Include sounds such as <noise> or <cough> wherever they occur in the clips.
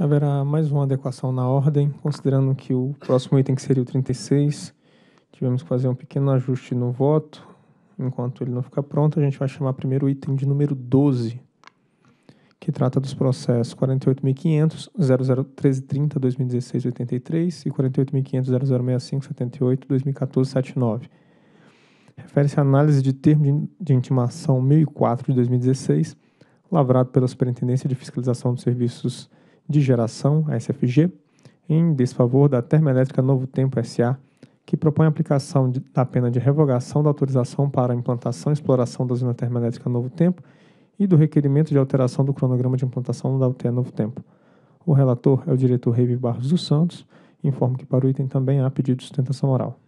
Haverá mais uma adequação na ordem, considerando que o próximo item que seria o 36, tivemos que fazer um pequeno ajuste no voto. Enquanto ele não ficar pronto, a gente vai chamar primeiro o item de número 12, que trata dos processos 48.500.001330.2016.83 e 48.500.0065.78.2014.79. Refere-se à análise de termo de intimação 1004 de 2016, lavrado pela Superintendência de Fiscalização dos Serviços de Geração, SFG, em desfavor da Termoelétrica Novo Tempo SA, que propõe a aplicação de, da pena de revogação da autorização para a implantação e exploração da usina termoelétrica Novo Tempo e do requerimento de alteração do cronograma de implantação da UTE Novo Tempo. O relator é o diretor Reive Barros dos Santos. Informo que para o item também há pedido de sustentação oral.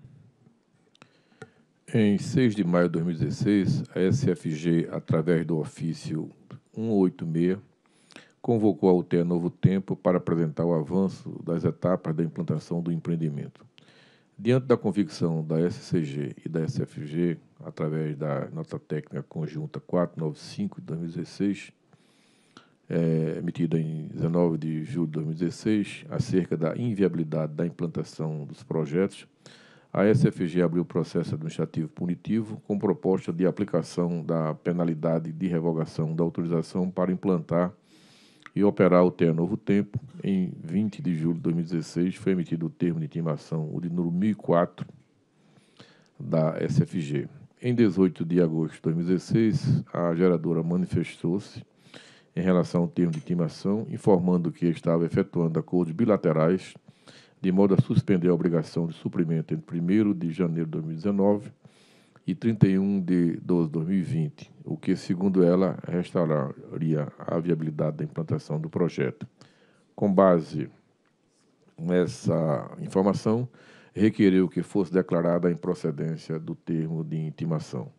Em 6 de maio de 2016, a SFG, através do ofício 186, convocou a UTE Novo Tempo para apresentar o avanço das etapas da implantação do empreendimento. Diante da convicção da SCG e da SFG, através da nota técnica conjunta 495 de 2016, é, emitida em 19 de julho de 2016, acerca da inviabilidade da implantação dos projetos, a SFG abriu processo administrativo punitivo com proposta de aplicação da penalidade de revogação da autorização para implantar e operar o TEA Novo Tempo. Em 20 de julho de 2016 foi emitido o termo de intimação, o de número 1004 da SFG. Em 18 de agosto de 2016, a geradora manifestou-se em relação ao termo de intimação, informando que estava efetuando acordos bilaterais de modo a suspender a obrigação de suprimento entre 1 de janeiro de 2019 e 31 de 12 de 2020, o que, segundo ela, restauraria a viabilidade da implantação do projeto. Com base nessa informação, requereu que fosse declarada a improcedência do termo de intimação.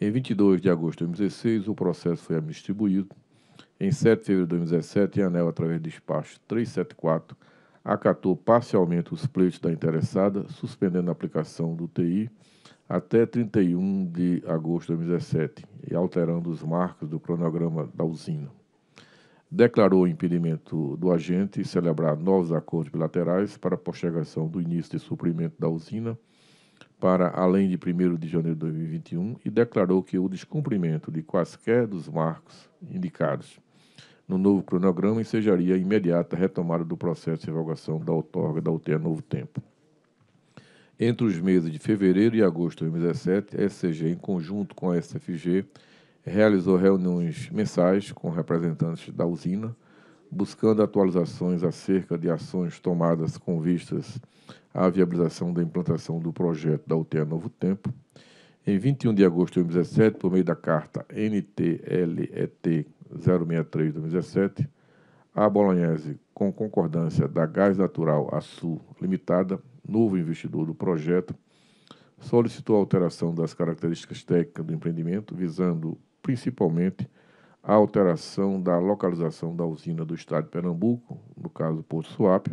Em 22 de agosto de 2016, o processo foi distribuído. Em 7 de fevereiro de 2017, a ANEL, através do despacho 374, acatou parcialmente os pleitos da interessada, suspendendo a aplicação do TI até 31 de agosto de 2017 e alterando os marcos do cronograma da usina. Declarou o impedimento do agente celebrar novos acordos bilaterais para postergação do início de suprimento da usina para além de 1 de janeiro de 2021 e declarou que o descumprimento de quaisquer dos marcos indicados no novo cronograma ensejaria a imediata retomada do processo de revogação da outorga da UTE Novo Tempo. Entre os meses de fevereiro e agosto de 2017, a SCG, em conjunto com a SFG, realizou reuniões mensais com representantes da usina, buscando atualizações acerca de ações tomadas com vistas à viabilização da implantação do projeto da UTE Novo Tempo. Em 21 de agosto de 2017, por meio da carta NTLET 063-2017, a Bolognese, com concordância da Gás Natural Açu Limitada, novo investidor do projeto, solicitou a alteração das características técnicas do empreendimento, visando principalmente a alteração da localização da usina do Estado de Pernambuco, no caso Porto Suape,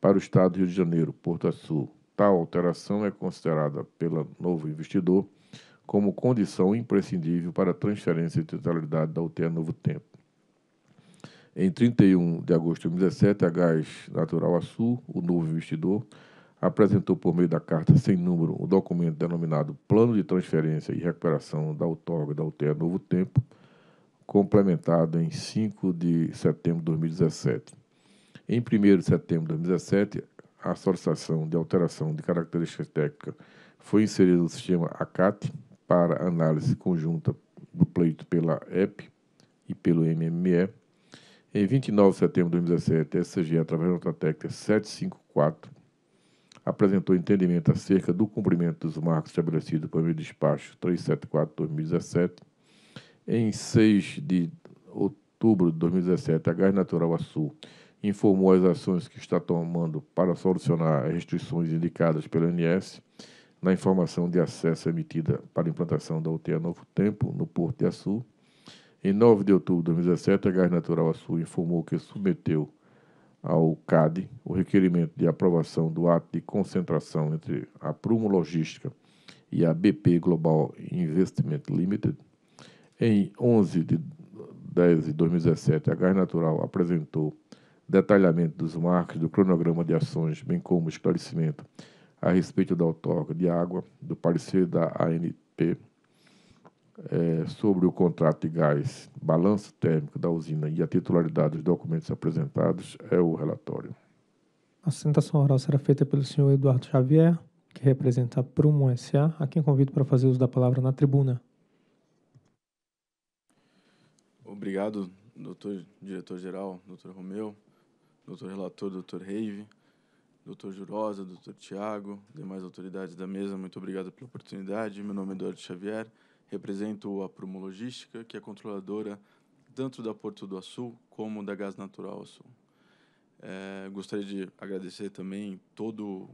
para o Estado do Rio de Janeiro, Porto Açu. Tal alteração é considerada pelo novo investidor como condição imprescindível para a transferência de titularidade da UTE a Novo Tempo. Em 31 de agosto de 2017, a Gás Natural Açu, o novo investidor, apresentou por meio da carta sem número o documento denominado Plano de Transferência e Recuperação da Outorga da UTE Novo Tempo, complementado em 5 de setembro de 2017. Em 1 de setembro de 2017, a solicitação de alteração de característica técnica foi inserida no sistema ACAT para análise conjunta do pleito pela EP e pelo MME. Em 29 de setembro de 2017, a SG, através da nota técnica 754, apresentou entendimento acerca do cumprimento dos marcos estabelecidos pelo despacho 374-2017, em 6 de outubro de 2017, a Gás Natural Açul informou as ações que está tomando para solucionar as restrições indicadas pela ANS na informação de acesso emitida para implantação da UTA Novo Tempo no Porto de Açul. Em 9 de outubro de 2017, a Gás Natural Açul informou que submeteu ao CAD o requerimento de aprovação do ato de concentração entre a Prumo Logística e a BP Global Investment Limited. Em 11 de 10 de 2017, a Gás Natural apresentou detalhamento dos marcos do cronograma de ações, bem como esclarecimento a respeito da outorga de água, do parecer da ANP é, sobre o contrato de gás, balanço térmico da usina e a titularidade dos documentos apresentados é o relatório. A sustentação oral será feita pelo senhor Eduardo Xavier, que representa a Prumo SA, a quem convido para fazer uso da palavra na tribuna. Obrigado, doutor diretor-geral, doutor Romeu, doutor relator, doutor Reive, doutor Jurosa, doutor Tiago, demais autoridades da mesa, muito obrigado pela oportunidade. Meu nome é Eduardo Xavier, Represento a Promologística, que é controladora tanto da Porto do Açul como da Gás Natural Açul. É, gostaria de agradecer também todo,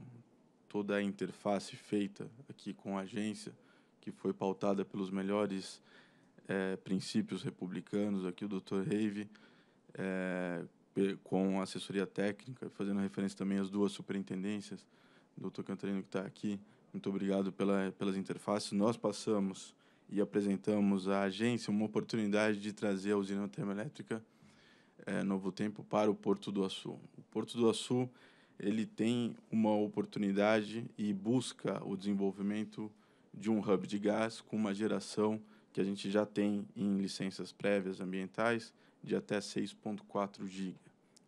toda a interface feita aqui com a agência, que foi pautada pelos melhores é, princípios republicanos, aqui o Dr. Reive, é, com assessoria técnica, fazendo referência também às duas superintendências, Dr. Cantarino que está aqui, muito obrigado pela, pelas interfaces. Nós passamos e apresentamos à agência uma oportunidade de trazer a usina termoelétrica é, Novo Tempo para o Porto do Açu. O Porto do Açu ele tem uma oportunidade e busca o desenvolvimento de um hub de gás com uma geração que a gente já tem em licenças prévias ambientais de até 6,4 giga.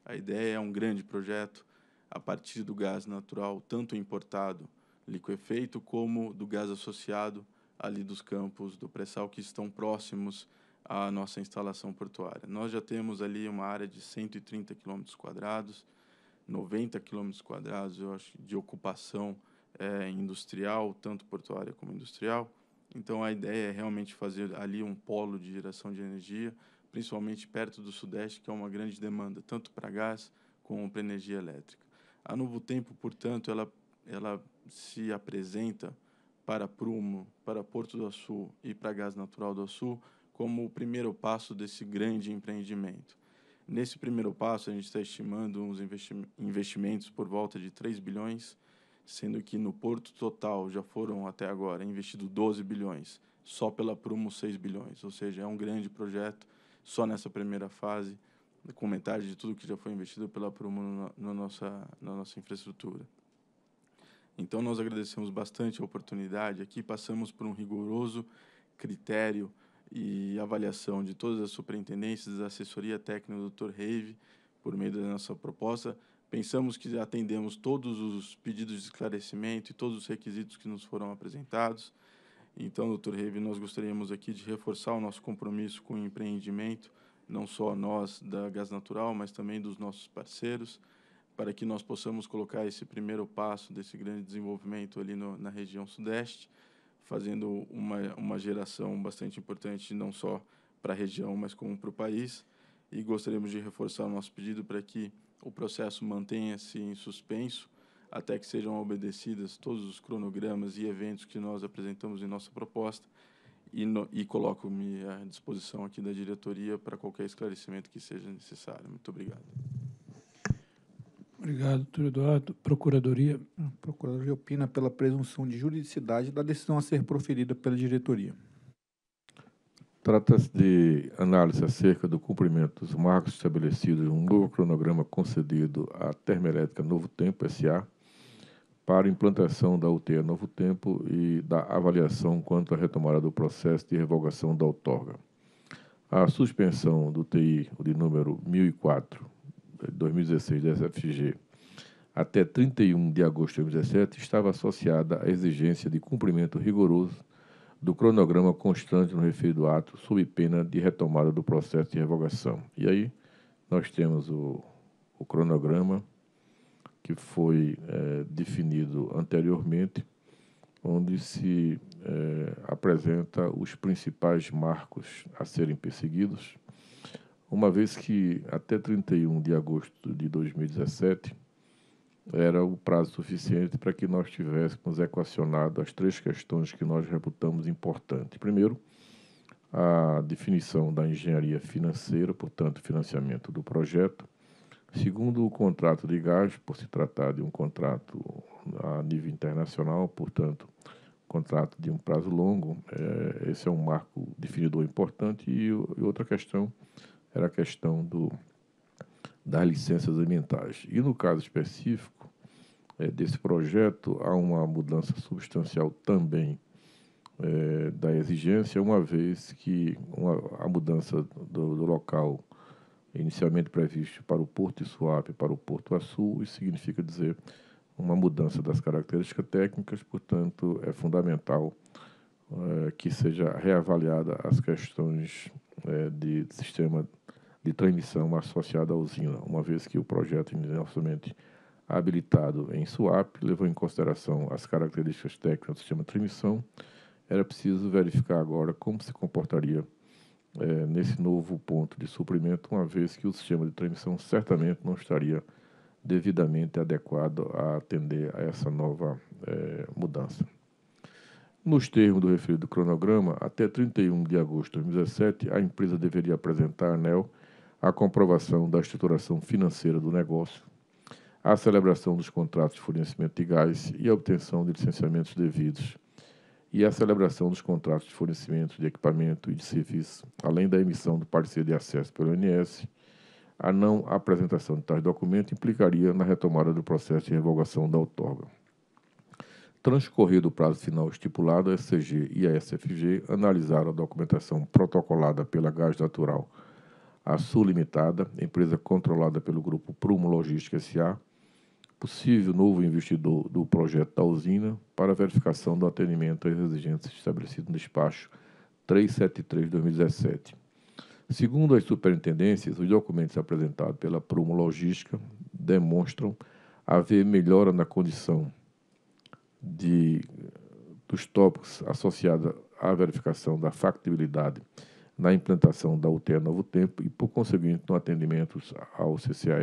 A ideia é um grande projeto a partir do gás natural, tanto importado, liquefeito, como do gás associado ali dos campos do pré-sal que estão próximos à nossa instalação portuária. Nós já temos ali uma área de 130 km quadrados, 90 km quadrados, eu acho, de ocupação é, industrial, tanto portuária como industrial. Então a ideia é realmente fazer ali um polo de geração de energia, principalmente perto do sudeste, que é uma grande demanda, tanto para gás como para energia elétrica. A Novo Tempo, portanto, ela ela se apresenta para Prumo, para Porto do Sul e para Gás Natural do Sul, como o primeiro passo desse grande empreendimento. Nesse primeiro passo, a gente está estimando uns investimentos por volta de 3 bilhões, sendo que no porto total já foram até agora investidos 12 bilhões, só pela Prumo 6 bilhões, ou seja, é um grande projeto só nessa primeira fase, com metade de tudo que já foi investido pela Prumo nossa, na nossa infraestrutura. Então, nós agradecemos bastante a oportunidade aqui, passamos por um rigoroso critério e avaliação de todas as superintendências, da assessoria técnica do Dr. Reive, por meio da nossa proposta. Pensamos que atendemos todos os pedidos de esclarecimento e todos os requisitos que nos foram apresentados. Então, doutor Reive, nós gostaríamos aqui de reforçar o nosso compromisso com o empreendimento, não só nós da Gás Natural, mas também dos nossos parceiros para que nós possamos colocar esse primeiro passo desse grande desenvolvimento ali no, na região sudeste, fazendo uma, uma geração bastante importante, não só para a região, mas como para o país. E gostaríamos de reforçar o nosso pedido para que o processo mantenha-se em suspenso até que sejam obedecidas todos os cronogramas e eventos que nós apresentamos em nossa proposta e, no, e coloco-me à disposição aqui da diretoria para qualquer esclarecimento que seja necessário. Muito obrigado. Obrigado, doutor Eduardo. Procuradoria. A Procuradoria opina pela presunção de juridicidade da decisão a ser proferida pela diretoria. Trata-se de análise acerca do cumprimento dos marcos estabelecidos no novo cronograma concedido à Termoelétrica Novo Tempo S.A. para implantação da UTE Novo Tempo e da avaliação quanto à retomada do processo de revogação da outorga. A suspensão do TI de número 1004 2016 da SFG até 31 de agosto de 2017 estava associada à exigência de cumprimento rigoroso do cronograma constante no referido ato, sob pena de retomada do processo de revogação. E aí nós temos o, o cronograma que foi é, definido anteriormente, onde se é, apresenta os principais marcos a serem perseguidos uma vez que até 31 de agosto de 2017 era o prazo suficiente para que nós tivéssemos equacionado as três questões que nós reputamos importantes. Primeiro, a definição da engenharia financeira, portanto, financiamento do projeto. Segundo, o contrato de gás, por se tratar de um contrato a nível internacional, portanto, contrato de um prazo longo, é, esse é um marco definidor importante. E, e outra questão era a questão do, das licenças ambientais. E no caso específico é, desse projeto, há uma mudança substancial também é, da exigência, uma vez que uma, a mudança do, do, local inicialmente previsto para o Porto de Suape para o Porto Açul, isso significa dizer uma mudança das características técnicas, portanto, é fundamental é, que seja reavaliada as questões é, de sistema de transmissão associada à usina, uma vez que o projeto inicialmente habilitado em SWAP levou em consideração as características técnicas do sistema de transmissão, era preciso verificar agora como se comportaria é, nesse novo ponto de suprimento, uma vez que o sistema de transmissão certamente não estaria devidamente adequado a atender a essa nova é, mudança. Nos termos do referido cronograma, até 31 de agosto de 2017, a empresa deveria apresentar à ANEL a comprovação da estruturação financeira do negócio, a celebração dos contratos de fornecimento de gás e a obtenção de licenciamentos devidos, e a celebração dos contratos de fornecimento de equipamento e de serviço, além da emissão do parecer de acesso pelo INS, a não apresentação de tais documentos implicaria na retomada do processo de revogação da outorga. Transcorrido o prazo final estipulado, a SCG e a SFG analisaram a documentação protocolada pela Gás Natural a Sul Limitada, empresa controlada pelo grupo Prumo Logística SA, possível novo investidor do projeto da usina, para verificação do atendimento às exigências estabelecidas no despacho 373-2017. Segundo as superintendências, os documentos apresentados pela Prumo Logística demonstram haver melhora na condição de, dos tópicos associada à verificação da factibilidade na implantação da UTE Novo Tempo e, por conseguinte, no atendimento ao CCAR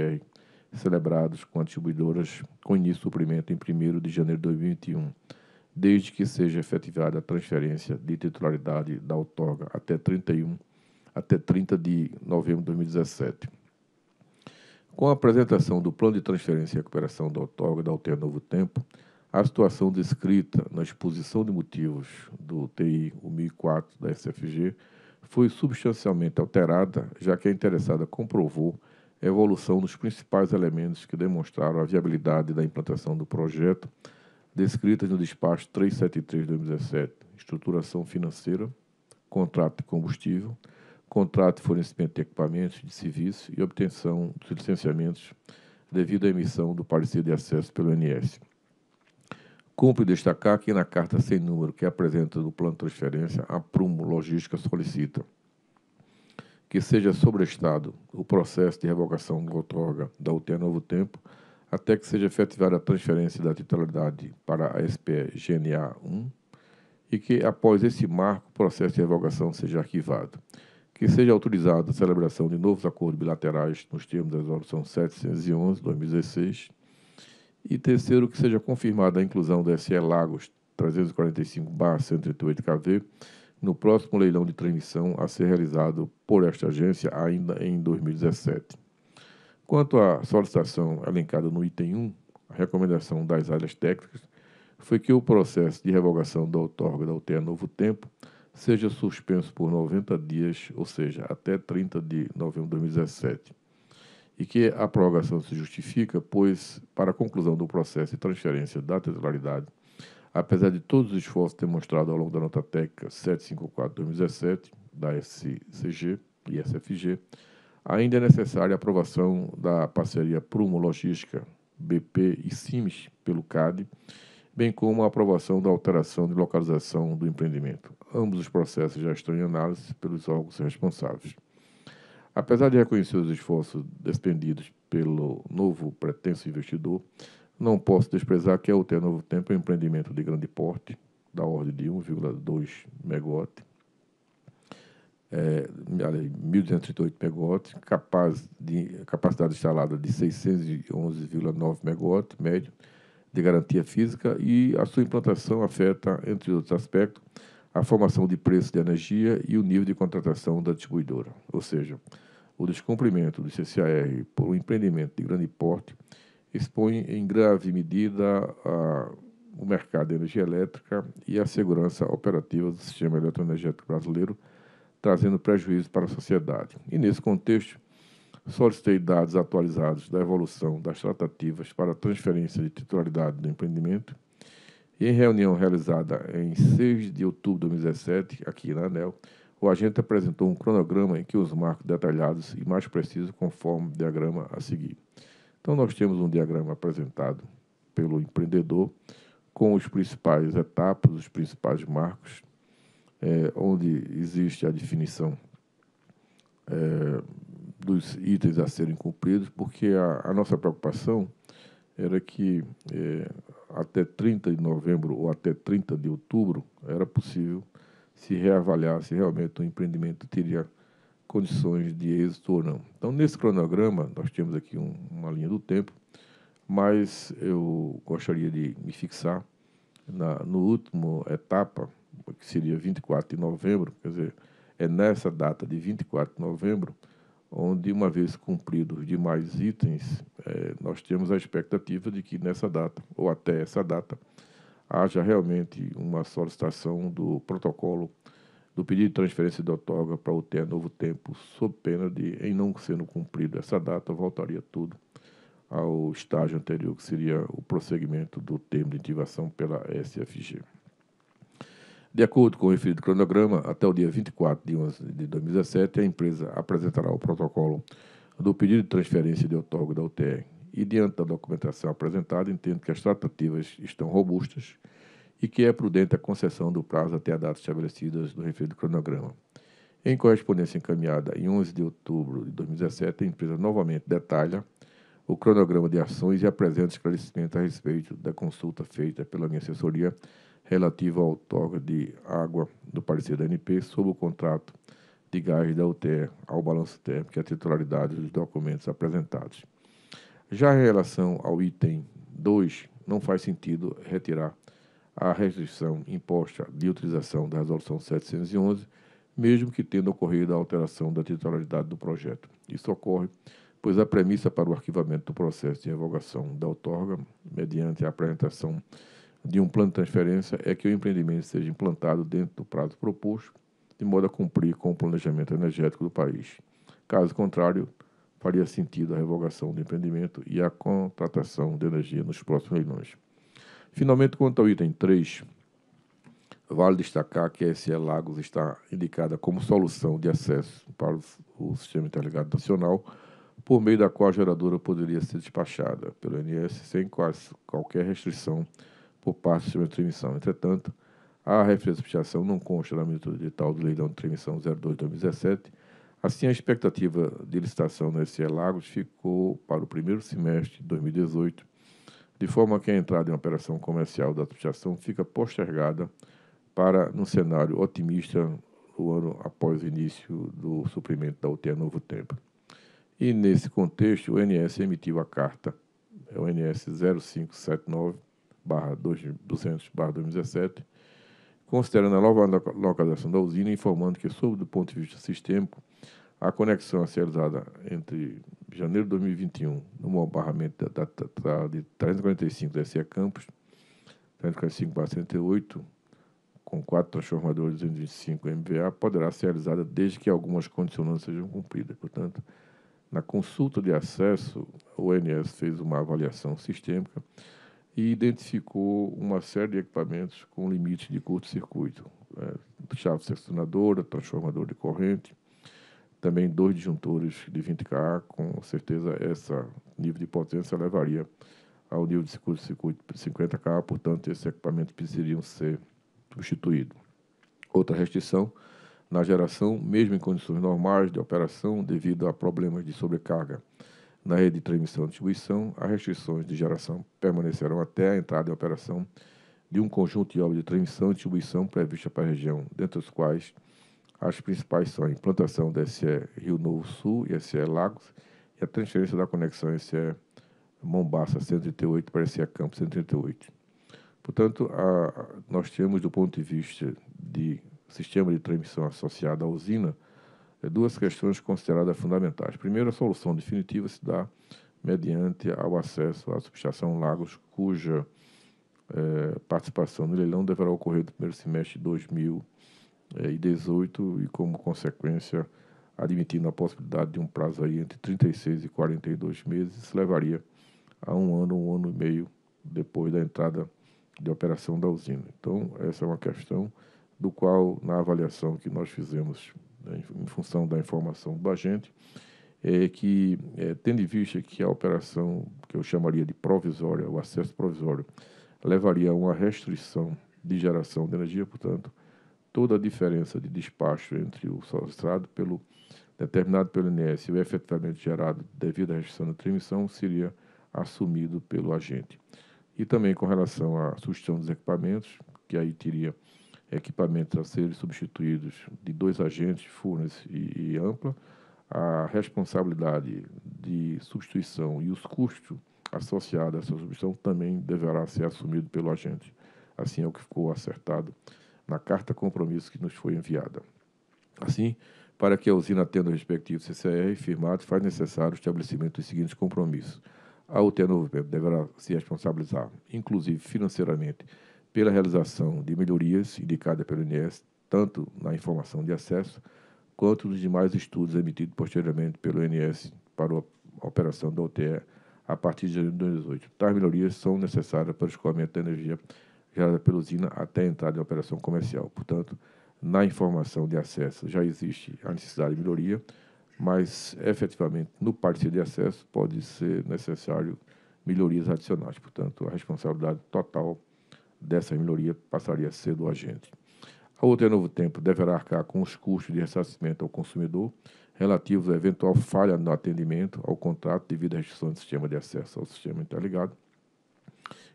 celebrados com as distribuidoras com início do suprimento em 1 de janeiro de 2021, desde que seja efetivada a transferência de titularidade da outorga até 31 até 30 de novembro de 2017. Com a apresentação do plano de transferência e recuperação da outorga da UTE Novo Tempo, a situação descrita na exposição de motivos do TI 1004 da SFG foi substancialmente alterada, já que a interessada comprovou a evolução dos principais elementos que demonstraram a viabilidade da implantação do projeto, descritas no despacho 373-2017, estruturação financeira, contrato de combustível, contrato de fornecimento de equipamentos e de serviços e obtenção dos licenciamentos devido à emissão do parecer de acesso pelo INS. Cumpre destacar que na carta sem número que apresenta do plano de transferência, a Prumo Logística solicita que seja sobrestado o processo de revogação da outorga da UTE Novo Tempo até que seja efetivada a transferência da titularidade para a SPE GNA 1 e que, após esse marco, o processo de revogação seja arquivado. Que seja autorizada a celebração de novos acordos bilaterais nos termos da Resolução 711-2016 e terceiro, que seja confirmada a inclusão do SE Lagos 345-138KV no próximo leilão de transmissão a ser realizado por esta agência ainda em 2017. Quanto à solicitação elencada no item 1, a recomendação das áreas técnicas foi que o processo de revogação da outorga da UTE Novo Tempo seja suspenso por 90 dias, ou seja, até 30 de novembro de 2017 e que a prorrogação se justifica, pois, para a conclusão do processo de transferência da titularidade, apesar de todos os esforços demonstrados ao longo da nota técnica 754-2017 da SCG e SFG, ainda é necessária a aprovação da parceria Prumo Logística, BP e CIMES pelo CAD, bem como a aprovação da alteração de localização do empreendimento. Ambos os processos já estão em análise pelos órgãos responsáveis. Apesar de reconhecer os esforços despendidos pelo novo pretenso investidor, não posso desprezar que a UTE Novo Tempo é um empreendimento de grande porte, da ordem de 1,2 megawatt, é, 1.238 capaz de, capacidade instalada de 611,9 megawatt médio, de garantia física, e a sua implantação afeta, entre outros aspectos, a formação de preço de energia e o nível de contratação da distribuidora. Ou seja, o descumprimento do CCAR por um empreendimento de grande porte expõe em grave medida a, o mercado de energia elétrica e a segurança operativa do sistema eletroenergético brasileiro, trazendo prejuízo para a sociedade. E nesse contexto, solicitei dados atualizados da evolução das tratativas para transferência de titularidade do empreendimento em reunião realizada em 6 de outubro de 2017, aqui na ANEL, o agente apresentou um cronograma em que os marcos detalhados e mais precisos conforme o diagrama a seguir. Então, nós temos um diagrama apresentado pelo empreendedor com os principais etapas, os principais marcos, é, onde existe a definição é, dos itens a serem cumpridos, porque a, a nossa preocupação era que é, até 30 de novembro ou até 30 de outubro era possível se reavaliar se realmente o empreendimento teria condições de êxito ou não. Então, nesse cronograma, nós temos aqui um, uma linha do tempo, mas eu gostaria de me fixar na no último etapa, que seria 24 de novembro, quer dizer, é nessa data de 24 de novembro onde, uma vez cumpridos demais itens, eh, nós temos a expectativa de que nessa data, ou até essa data, haja realmente uma solicitação do protocolo do pedido de transferência de outorga para o TE Novo Tempo, sob pena de, em não sendo cumprido essa data, voltaria tudo ao estágio anterior, que seria o prosseguimento do termo de ativação pela SFG. De acordo com o referido cronograma, até o dia 24 de 11 de 2017, a empresa apresentará o protocolo do pedido de transferência de outorga da UTR. E, diante da documentação apresentada, entendo que as tratativas estão robustas e que é prudente a concessão do prazo até a data estabelecida no referido cronograma. Em correspondência encaminhada em 11 de outubro de 2017, a empresa novamente detalha o cronograma de ações e apresenta esclarecimento a respeito da consulta feita pela minha assessoria relativo à outorga de água do parecer da ANP sob o contrato de gás da UTE ao balanço térmico e a titularidade dos documentos apresentados. Já em relação ao item 2, não faz sentido retirar a restrição imposta de utilização da Resolução 711, mesmo que tendo ocorrido a alteração da titularidade do projeto. Isso ocorre pois a premissa para o arquivamento do processo de revogação da outorga, mediante a apresentação de um plano de transferência é que o empreendimento seja implantado dentro do prazo proposto, de modo a cumprir com o planejamento energético do país. Caso contrário, faria sentido a revogação do empreendimento e a contratação de energia nos próximos leilões. Finalmente, quanto ao item 3, vale destacar que a SE Lagos está indicada como solução de acesso para o Sistema Interligado Nacional, por meio da qual a geradora poderia ser despachada pelo INS sem quase qualquer restrição por parte do sistema de transmissão. Entretanto, a refrescação não consta na minuta digital do leilão de transmissão 02-2017. Assim, a expectativa de licitação no SE Lagos ficou para o primeiro semestre de 2018, de forma que a entrada em operação comercial da associação fica postergada para, num cenário otimista, o ano após o início do suprimento da UTE Novo Tempo. E, nesse contexto, o NS emitiu a carta, é o NS 0579, barra 200 barra 2017, considerando a nova localização da usina e informando que, sob do ponto de vista sistêmico, a conexão a ser realizada entre janeiro de 2021, no abarramento da, da, da, de 345 da SE Campos, 345 barra com quatro transformadores 225 MVA, poderá ser realizada desde que algumas condicionantes sejam cumpridas. Portanto, na consulta de acesso, o ONS fez uma avaliação sistêmica e identificou uma série de equipamentos com limite de curto-circuito. É, chave seccionadora, transformador de corrente, também dois disjuntores de 20K, com certeza essa nível de potência levaria ao nível de curto-circuito de 50K, portanto esses equipamentos precisariam ser substituídos. Outra restrição na geração, mesmo em condições normais de operação, devido a problemas de sobrecarga na rede de transmissão e distribuição, as restrições de geração permanecerão até a entrada em operação de um conjunto de obras de transmissão e distribuição prevista para a região, dentre as quais as principais são a implantação da SE Rio Novo Sul e SE Lagos e a transferência da conexão SE Mombaça 138 para SE Campo 138. Portanto, a, nós temos, do ponto de vista de sistema de transmissão associado à usina, é duas questões consideradas fundamentais. Primeiro, a solução definitiva se dá mediante ao acesso à subestação Lagos, cuja eh, participação no leilão deverá ocorrer no primeiro semestre de 2018 e, como consequência, admitindo a possibilidade de um prazo aí entre 36 e 42 meses, isso levaria a um ano, um ano e meio depois da entrada de operação da usina. Então, essa é uma questão do qual, na avaliação que nós fizemos né, em função da informação do agente, é que, é, tendo em vista que a operação que eu chamaria de provisória, o acesso provisório, levaria a uma restrição de geração de energia, portanto, toda a diferença de despacho entre o solicitado pelo determinado pelo INS e o efetivamente gerado devido à restrição da transmissão seria assumido pelo agente. E também com relação à sugestão dos equipamentos, que aí teria equipamentos a serem substituídos de dois agentes, Furnas e, e Ampla, a responsabilidade de substituição e os custos associados a essa substituição também deverá ser assumido pelo agente. Assim é o que ficou acertado na carta compromisso que nos foi enviada. Assim, para que a usina atenda o respectivo CCR firmado, faz necessário o estabelecimento dos seguintes compromissos. A UT Novo deverá se responsabilizar, inclusive financeiramente, pela realização de melhorias indicadas pelo INES, tanto na informação de acesso quanto nos demais estudos emitidos posteriormente pelo INES para a operação da OTE a partir de 2018. Tais melhorias são necessárias para o escoamento da energia gerada pela usina até a entrada em operação comercial. Portanto, na informação de acesso já existe a necessidade de melhoria, mas efetivamente no parecer de acesso pode ser necessário melhorias adicionais. Portanto, a responsabilidade total dessa minoria passaria a ser do agente. A outra é Novo Tempo deverá arcar com os custos de ressarcimento ao consumidor relativos à eventual falha no atendimento ao contrato devido à restrição do sistema de acesso ao sistema interligado.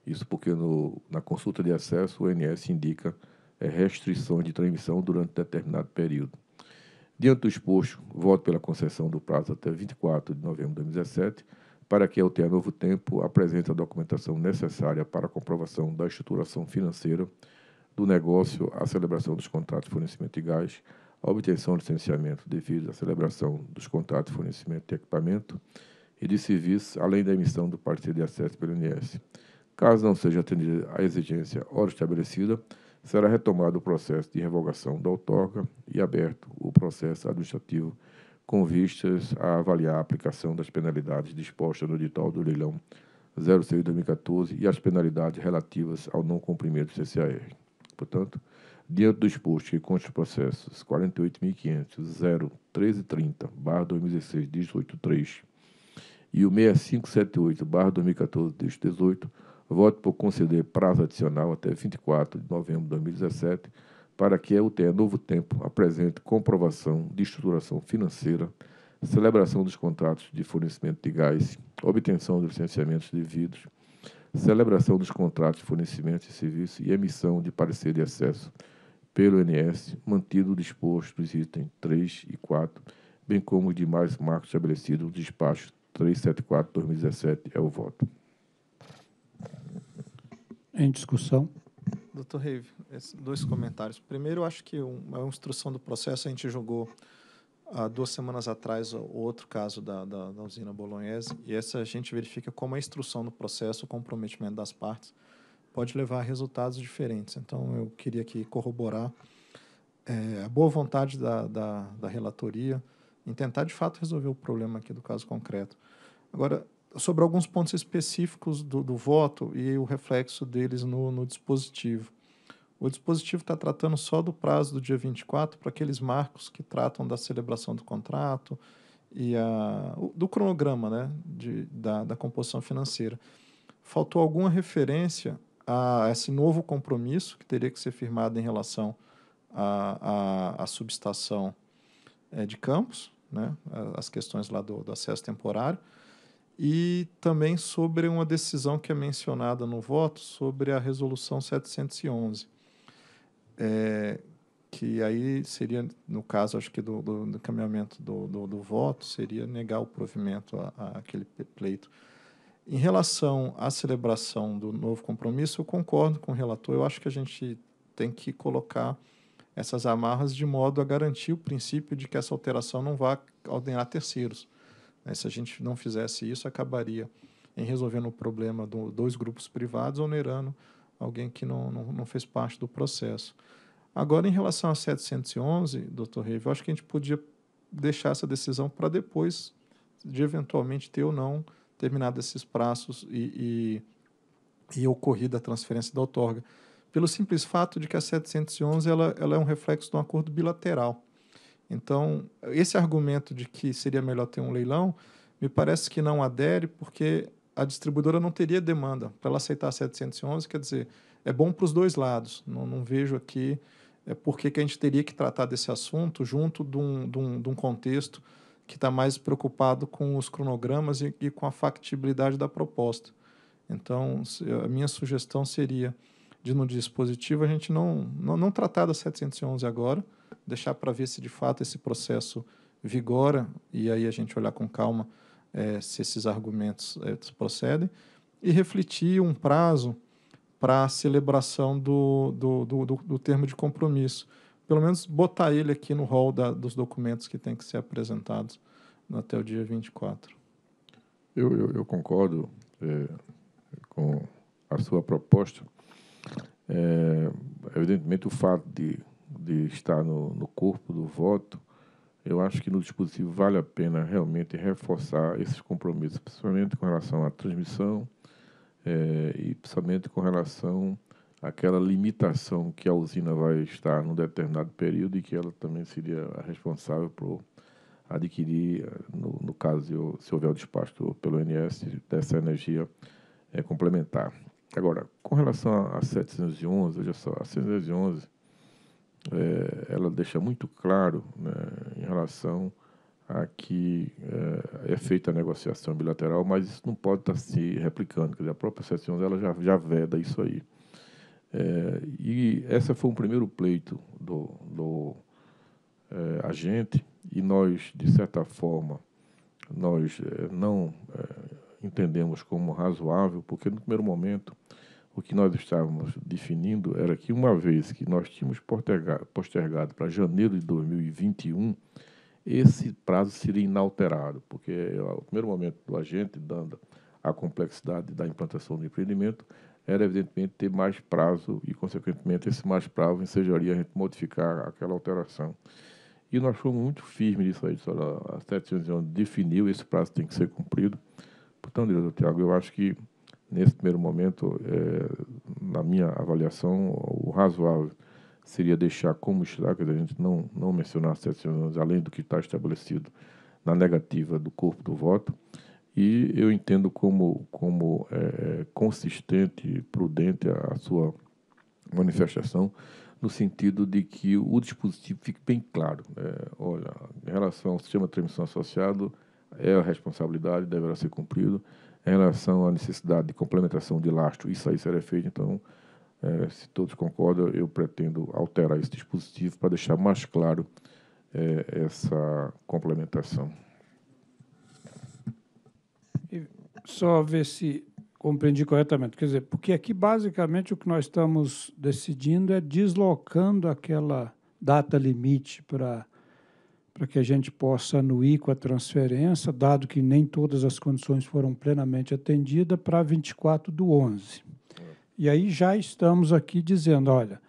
Isso porque no, na consulta de acesso o INS indica é, restrições de transmissão durante determinado período. Diante do exposto, voto pela concessão do prazo até 24 de novembro de 2017 para que a UTA Novo Tempo apresente a documentação necessária para a comprovação da estruturação financeira do negócio, a celebração dos contratos de fornecimento de gás, a obtenção de licenciamento devido à celebração dos contratos de fornecimento de equipamento e de serviços, além da emissão do parecer de acesso pelo INS. Caso não seja atendida a exigência hora estabelecida, será retomado o processo de revogação da outorga e aberto o processo administrativo com vistas a avaliar a aplicação das penalidades dispostas no edital do leilão 06-2014 e as penalidades relativas ao não cumprimento do CCAR. Portanto, diante do exposto que consta os processos 48.500.01330-2016, 183 e o 6578-2014, 18, voto por conceder prazo adicional até 24 de novembro de 2017 para que a UTE Novo Tempo apresente comprovação de estruturação financeira, celebração dos contratos de fornecimento de gás, obtenção dos licenciamentos devidos, celebração dos contratos de fornecimento de serviço e emissão de parecer de acesso pelo NS, mantido o disposto nos itens 3 e 4, bem como os demais marcos estabelecidos no despacho 374-2017. É o voto. Em discussão. Doutor Reive, dois comentários. Primeiro, eu acho que uma instrução do processo, a gente julgou há duas semanas atrás o outro caso da, da, da, usina Bolognese, e essa a gente verifica como é a instrução do processo, o comprometimento das partes, pode levar a resultados diferentes. Então, eu queria aqui corroborar é, a boa vontade da, da, da relatoria em tentar, de fato, resolver o problema aqui do caso concreto. Agora, sobre alguns pontos específicos do, do voto e o reflexo deles no, no dispositivo. O dispositivo está tratando só do prazo do dia 24 para aqueles marcos que tratam da celebração do contrato e a, do cronograma né, de, da, da composição financeira. Faltou alguma referência a esse novo compromisso que teria que ser firmado em relação à, a a subestação é, de campos, né, as questões lá do, do acesso temporário e também sobre uma decisão que é mencionada no voto sobre a resolução 711, é, que aí seria, no caso, acho que do, do, do caminhamento do, do, do, voto, seria negar o provimento àquele pleito. Em relação à celebração do novo compromisso, eu concordo com o relator, eu acho que a gente tem que colocar essas amarras de modo a garantir o princípio de que essa alteração não vá ordenar terceiros né? Se a gente não fizesse isso, acabaria em resolvendo o problema dos dois grupos privados, onerando alguém que não, não, não, fez parte do processo. Agora, em relação a 711, doutor Reve, eu acho que a gente podia deixar essa decisão para depois de eventualmente ter ou não terminado esses prazos e, e, e ocorrida a transferência da outorga, pelo simples fato de que a 711 ela, ela é um reflexo de um acordo bilateral. Então, esse argumento de que seria melhor ter um leilão, me parece que não adere, porque a distribuidora não teria demanda para ela aceitar 711, quer dizer, é bom para os dois lados. Não, não vejo aqui é porque que a gente teria que tratar desse assunto junto de um, de um, de um contexto que está mais preocupado com os cronogramas e, e, com a factibilidade da proposta. Então, a minha sugestão seria de no dispositivo a gente não, não, não tratar da 711 agora, deixar para ver se de fato esse processo vigora e aí a gente olhar com calma é, se esses argumentos é, procedem e refletir um prazo para a celebração do, do, do, do, do termo de compromisso. Pelo menos botar ele aqui no rol da, dos documentos que tem que ser apresentados até o dia 24. Eu, eu, eu concordo é, com a sua proposta. É, evidentemente, o fato de de estar no, no corpo do voto, eu acho que no dispositivo vale a pena realmente reforçar esses compromissos, principalmente com relação à transmissão é, e principalmente com relação àquela limitação que a usina vai estar num determinado período e que ela também seria a responsável por adquirir, eh, no, no caso se houver o despacho pelo INS, dessa energia é, complementar. Agora, com relação a, 711, veja só, a 711 é, ela deixa muito claro né, em relação a que é, é, feita a negociação bilateral, mas isso não pode estar tá se replicando. Quer dizer, a própria sessão dela já, já veda isso aí. É, e esse foi um primeiro pleito do, do é, agente e nós, de certa forma, nós é, não é, entendemos como razoável, porque no primeiro momento o que nós estávamos definindo era que, uma vez que nós tínhamos postergado, para janeiro de 2021, esse prazo seria inalterado, porque é o primeiro momento do agente, dando a complexidade da implantação do empreendimento, era evidentemente ter mais prazo e, consequentemente, esse mais prazo ensejaria a gente modificar aquela alteração. E nós fomos muito firmes nisso aí, só a 711 definiu, esse prazo tem que ser cumprido. Portanto, Tiago, eu acho que Nesse primeiro momento, é, na minha avaliação, o razoável seria deixar como está, quer dizer, a gente não, não mencionar sete anos, além do que está estabelecido na negativa do corpo do voto, e eu entendo como, como é, consistente e prudente a, sua manifestação, no sentido de que o dispositivo fique bem claro. Né? Olha, em relação ao sistema de transmissão associado, é a responsabilidade, deverá ser cumprido em relação à necessidade de complementação de lastro, isso aí será feito. Então, é, se todos concordam, eu pretendo alterar esse dispositivo para deixar mais claro é, essa complementação. só ver se compreendi corretamente. Quer dizer, porque aqui basicamente o que nós estamos decidindo é deslocando aquela data limite para para que a gente possa anuir com a transferência, dado que nem todas as condições foram plenamente atendidas, para 24 do 11. E aí já estamos aqui dizendo, olha,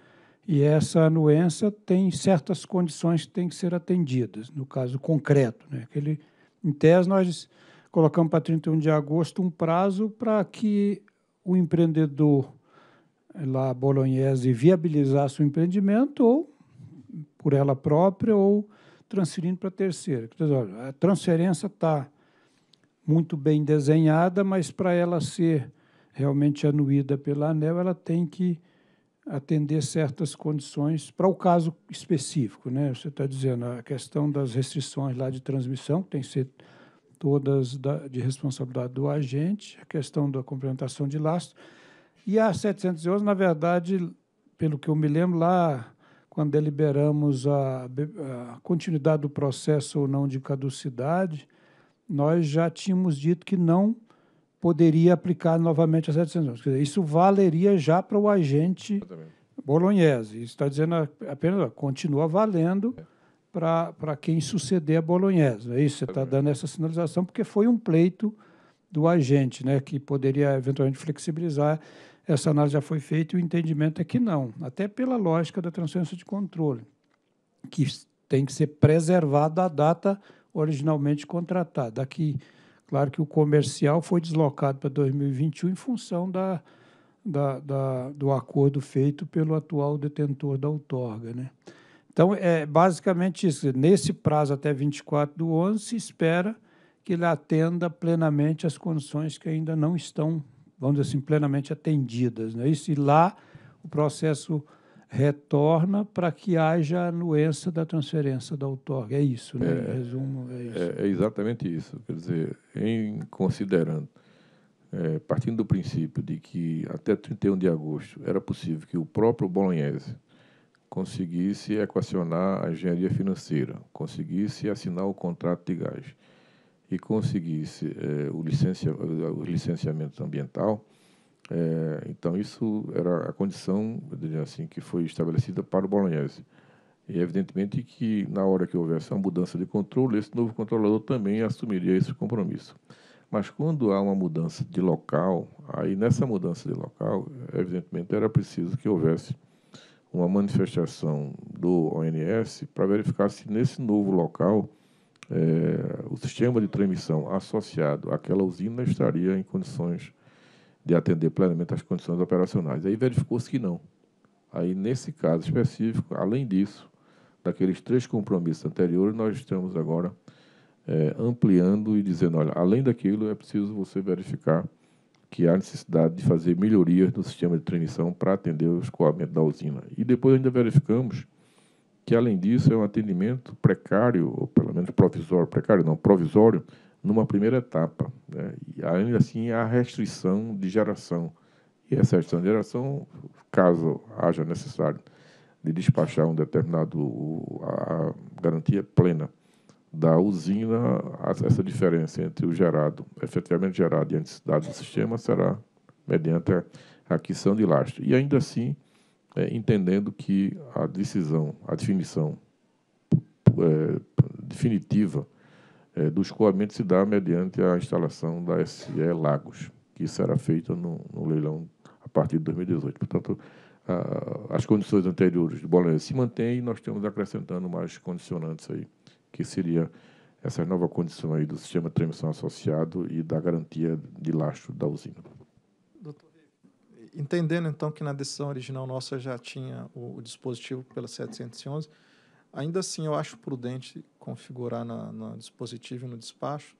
e essa anuência tem certas condições que têm que ser atendidas, no caso concreto. Né? Aquele, em tese, nós colocamos para 31 de agosto um prazo para que o empreendedor eh, lá bolognese viabilizasse o empreendimento, ou por ela própria, ou transferindo para a terceira. A transferência está muito bem desenhada, mas para ela ser realmente anuída pela ANEL, ela tem que atender certas condições para o caso específico. Né? Você está dizendo a questão das restrições lá de transmissão, que tem que ser todas da, de responsabilidade do agente, a questão da complementação de lastro. E a 711, na verdade, pelo que eu me lembro, lá quando deliberamos a, a continuidade do processo ou não de caducidade, nós já tínhamos dito que não poderia aplicar novamente as 700 dizer, isso valeria já para o agente bolognese. Isso está dizendo apenas, continua valendo é. para quem suceder a bolognese. É isso, você está dando essa sinalização, porque foi um pleito do agente, né, que poderia eventualmente flexibilizar essa análise já foi feita e o entendimento é que não, até pela lógica da transferência de controle, que tem que ser preservada a data originalmente contratada. Aqui, claro que o comercial foi deslocado para 2021 em função da, da, da, do acordo feito pelo atual detentor da outorga. Né? Então, é basicamente isso. Nesse prazo até 24 de 11, se espera que ele atenda plenamente às condições que ainda não estão vamos dizer assim, plenamente atendidas. Né? e lá o processo retorna para que haja anuência da transferência da outorga. É isso, né? É, resumo, é isso. É, é, exatamente isso. Quer dizer, em considerando, é, partindo do princípio de que até 31 de agosto era possível que o próprio Bolognese conseguisse equacionar a engenharia financeira, conseguisse assinar o contrato de gás, e conseguisse é, o, licencia, o, licenciamento ambiental, é, então isso era a condição assim que foi estabelecida para o Bolognese. E evidentemente que na hora que houvesse uma mudança de controle, esse novo controlador também assumiria esse compromisso. Mas quando há uma mudança de local, aí nessa mudança de local, evidentemente era preciso que houvesse uma manifestação do ONS para verificar se nesse novo local é, o sistema de transmissão associado àquela usina estaria em condições de atender plenamente às condições operacionais. Aí verificou-se que não. Aí, nesse caso específico, além disso, daqueles três compromissos anteriores, nós estamos agora é, ampliando e dizendo, olha, além daquilo, é preciso você verificar que há necessidade de fazer melhorias no sistema de transmissão para atender o escoamento da usina. E depois ainda verificamos que além disso é um atendimento precário, ou pelo menos provisório, precário não, provisório, numa primeira etapa. Né? E ainda assim há restrição de geração. E essa restrição de geração, caso haja necessário de despachar um determinado a garantia plena da usina, essa diferença entre o gerado, efetivamente gerado e a necessidade do sistema será mediante a aquisição de lastro. E ainda assim, é, entendendo que a decisão, a definição é, definitiva é, do escoamento se dá mediante a instalação da SE Lagos, que será feita no, no leilão a partir de 2018. Portanto, a, as condições anteriores do Bolonense se mantêm e nós estamos acrescentando mais condicionantes aí, que seria essa nova condição aí do sistema de transmissão associado e da garantia de lastro da usina entendendo então que na decisão original nossa já tinha o, o, dispositivo pela 711, ainda assim eu acho prudente configurar na, no dispositivo e no despacho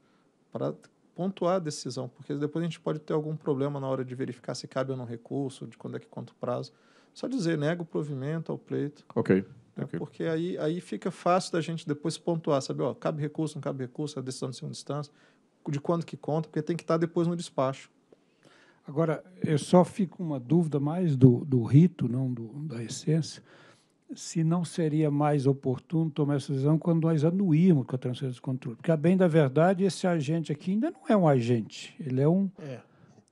para pontuar a decisão, porque depois a gente pode ter algum problema na hora de verificar se cabe ou não recurso, de quando é que conta o prazo. Só dizer, nega o provimento ao pleito. Ok. Né? okay. Porque aí, aí fica fácil da gente depois pontuar, sabe? Ó, cabe recurso, não cabe recurso, a decisão de segunda instância, de quando que conta, porque tem que estar depois no despacho. Agora, eu só fico com uma dúvida mais do, do rito, não do, da essência, se não seria mais oportuno tomar essa decisão quando nós anuímos com a transferência de controle. Porque, a bem da verdade, esse agente aqui ainda não é um agente, ele é um... É.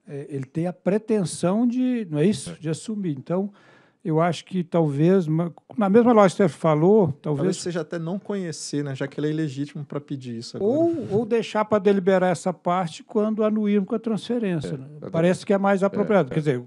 É, ele tem a pretensão de, não é isso? É. De assumir. Então, eu acho que talvez, na mesma lógica que você falou, talvez... talvez seja até não conhecer, né? já que ele é ilegítimo para pedir isso. Agora. Ou, ou deixar para deliberar essa parte quando anuirmos com a transferência. É, né? é, Parece que é mais é, apropriado. É, Quer dizer,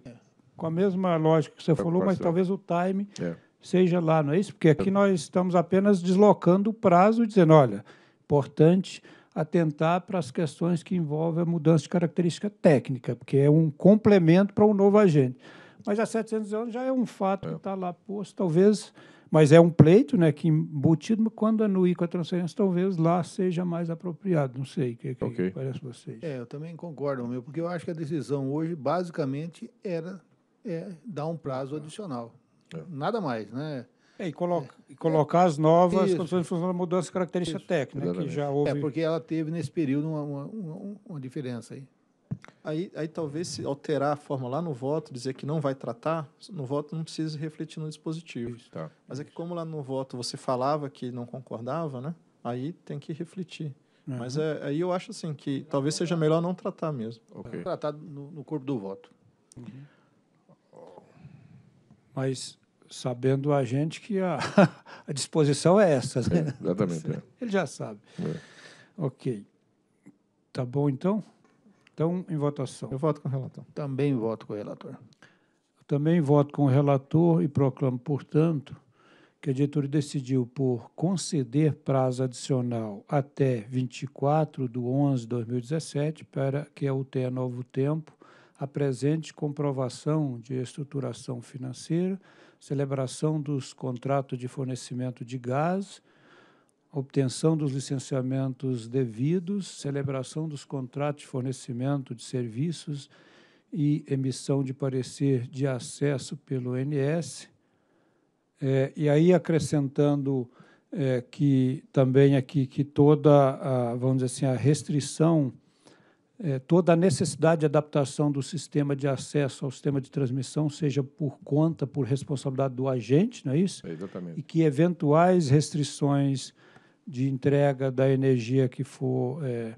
com a mesma lógica que você falou, mas talvez o time é. seja lá, não é isso? Porque aqui é. nós estamos apenas deslocando o prazo e dizendo, olha, importante atentar para as questões que envolvem a mudança de característica técnica, porque é um complemento para o um novo agente. Mas há 700 anos já é um fato é. que está lá posto, talvez, mas é um pleito né, que embutido, mas quando anuir com a transferência, talvez lá seja mais apropriado. Não sei o que, que okay. parece vocês. É, eu também concordo, meu, porque eu acho que a decisão hoje, basicamente, era é, dar um prazo adicional. É. Nada mais, né? É, e, coloca, é, colocar as novas isso, condições de funcionamento mudou as técnica, técnicas, né, que já é, houve. É, porque ela teve nesse período uma, uma, uma, uma diferença aí. Aí, aí talvez se alterar a forma lá no voto, dizer que não vai tratar, no voto não precisa refletir no dispositivo. Isso, tá. Mas é que como lá no voto você falava que não concordava, né? Aí tem que refletir. Uhum. Mas é, aí eu acho assim que talvez seja melhor não tratar mesmo. Okay. É, tratar no, no, corpo do voto. Uhum. Mas sabendo a gente que a, <laughs> a disposição é essa, né? É, exatamente. É. Ele já sabe. É. Ok. Tá bom então? Então, em votação. Eu voto com o relator. Também voto com o relator. Eu também voto com o relator e proclamo, portanto, que a diretoria decidiu por conceder prazo adicional até 24 de 11 de 2017 para que a UTE Novo Tempo apresente comprovação de estruturação financeira, celebração dos contratos de fornecimento de gás obtenção dos licenciamentos devidos, celebração dos contratos de fornecimento de serviços e emissão de parecer de acesso pelo NS. É, e aí, acrescentando é, que também aqui que toda, a, vamos dizer assim, a restrição, é, toda a necessidade de adaptação do sistema de acesso ao sistema de transmissão seja por conta, por responsabilidade do agente, não é isso? exatamente. E que eventuais restrições de entrega da energia que for é,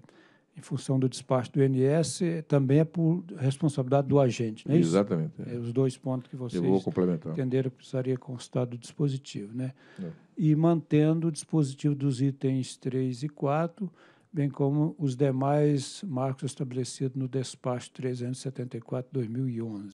em função do despacho do INS também é por responsabilidade do agente, não é Exatamente. É. É, os dois pontos que vocês Eu vou complementar. entenderam que precisaria constar do dispositivo, né? É. E mantendo o dispositivo dos itens 3 e 4, bem como os demais marcos estabelecidos no despacho 374-2011.